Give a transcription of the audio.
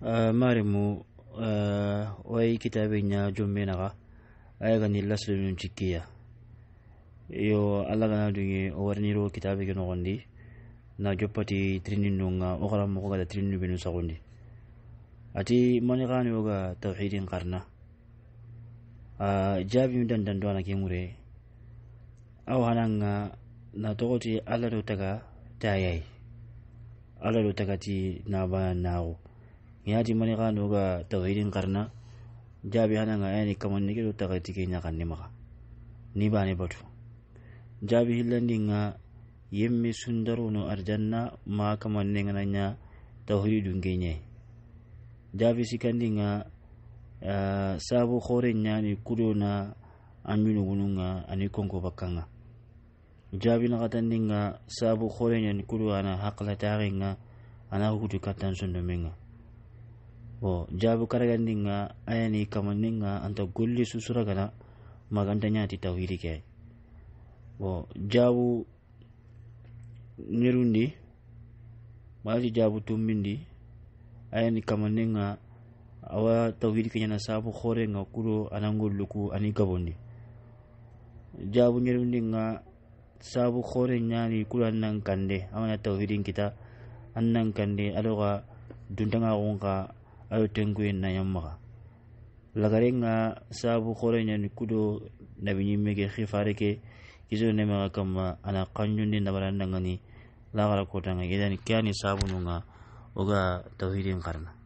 Eh, marimu eh, way kitabenya jombenaxa aye gani lasilenu cikkeya yo alla gana dunge o wariniro kitabe ke noxondi na joppati tirinindunga wo xaramoxo gata tirinu benu saxundi ati mani xaniyoga tawxidin xarna eh, jaabimu dandanto ana ke mure awo xananga na toxoti alla do taga tayayi alla do tagati na bana naxu yaati mani kanoga taghirin karna jaabi hananga yani kamanni kedo taghiti kenya kanni maga ni bani batu jaabi hillandinga yemmi no arjanna ma kamanni ngananya tawhidun kenye jaabi sikandinga uh, sabu khore nyani kudona aminu gununga ani bakanga bakkanga jaabi nakatandinga sabu khore ni kudo ana haqla taringa ana hukutu kattan sondomenga bo jaabu karagandinga ayani kamandinga anta golli susura gana maga anta ñati tawhidi ke bo jaabu nirundi maati jaabu tummindi ayani kamandinga awa tawhidi keñana saabu horenga kuro anangolluku ani gabondi jaabu ñerundinga saabu hore ñani kuro annan kande amana tawhidin kita annan kande aloga duntanga gonga ayo tenguen na lagare nga sabu ni kudo ke xifareke ne nemaga kamma ana kanñundi ngani lagara kotanga idani sabu nunga oga tawhidin karna